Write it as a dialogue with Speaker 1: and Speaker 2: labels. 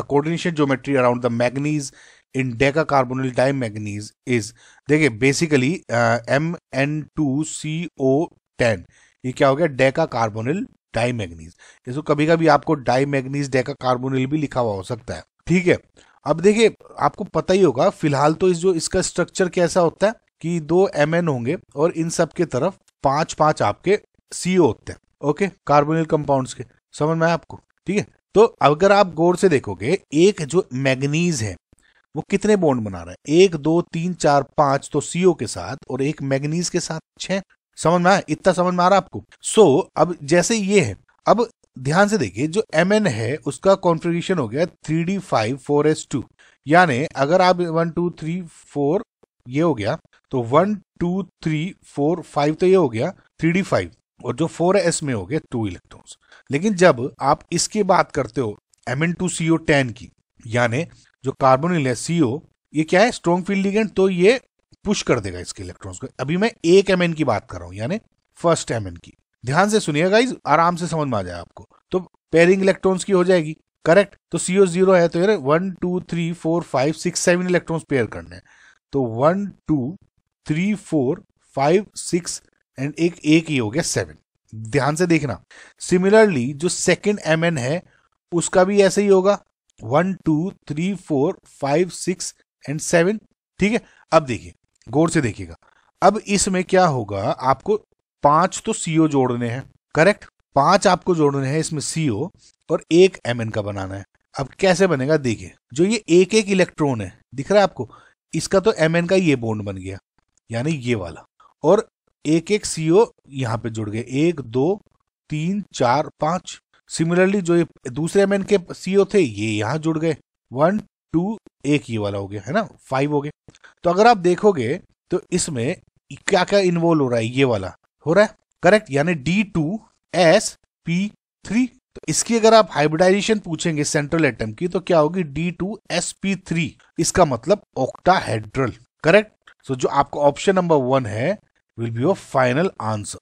Speaker 1: the coordination geometry around the manganese in decacarbonyl dimanganese is देखिए basically M N two C O ten ये क्या हो गया Deka carbonyl डाइमैग्नीज इसको कभी कभी आपको डाइमैग्नीज डेका कार्बोनिल भी लिखा हुआ हो सकता है ठीक है अब देखिए आपको पता ही होगा फिलहाल तो इस जो इसका स्ट्रक्चर कैसा होता है कि दो एम एन होंगे और इन सब के तरफ पांच पांच आपके सीओ होते हैं ओके कार्बोनिल कंपाउंड्स के समझ में आपको ठीक है तो अगर आप गौर से देखोगे एक जो मैग्नीज है वो कितने बॉन्ड बना रहा है एक दो तीन चार पांच तो सीओ के साथ और एक मैग्नीज के साथ छह समझ में आया इतना समझ में आ रहा आपको सो so, अब जैसे ये है अब ध्यान से देखिए जो एम एन है उसका कॉन्फ़िगरेशन हो गया three D five four S two यानी अगर आप वन टू थ्री फोर ये हो गया तो one two three four five तो ये हो गया थ्री डी फाइव और जो फोर एस में हो गए टू इलेक्ट्रॉन्स लेकिन जब आप इसकी बात करते हो M N two C O ten की यानी जो कार्बोनिल है ओ ये क्या है स्ट्रॉन्ग फील्ड लिगेंड तो ये पुश कर देगा इसके इलेक्ट्रॉन्स को अभी मैं एक एम की बात कर रहा हूँ यानी फर्स्ट एम की ध्यान से सुनिए गाइज आराम से समझ में आ जाए आपको तो पेयरिंग इलेक्ट्रॉन्स की हो जाएगी करेक्ट तो सीओ जीरो है तो यार one two three four five six seven electrons pair करने हैं तो one two three four five six and एक एक ही हो गया सेवन ध्यान से देखना सिमिलरली जो सेकेंड एम एन है उसका भी ऐसे ही होगा one two three four five six and seven ठीक है अब देखिए गौर से देखिएगा अब इसमें क्या होगा आपको पांच तो सीओ जोड़ने हैं करेक्ट पांच आपको जोड़ने हैं इसमें सीओ और एक एम एन का बनाना है अब कैसे बनेगा देखिए जो ये एक एक इलेक्ट्रॉन है दिख रहा है आपको इसका तो एम एन का ये बोन्ड बन गया यानी ये वाला और एक एक सीओ यहाँ पे जुड़ गए एक दो तीन चार पांच सिमिलरली जो ये दूसरे एम के सीओ e थे ये यहाँ जुड़ गए वन टू एक ये वाला हो गया है ना फाइव हो गए तो अगर आप देखोगे तो इसमें क्या क्या इन्वॉल्व हो रहा है ये वाला हो रहा है करेक्ट यानी D two S P three तो इसकी अगर आप हाइब्रिडाइजेशन पूछेंगे सेंट्रल एटम की तो क्या होगी D two S P three इसका मतलब ऑक्टाहेड्रल करेक्ट सो जो आपका ऑप्शन नंबर वन है will be your final answer.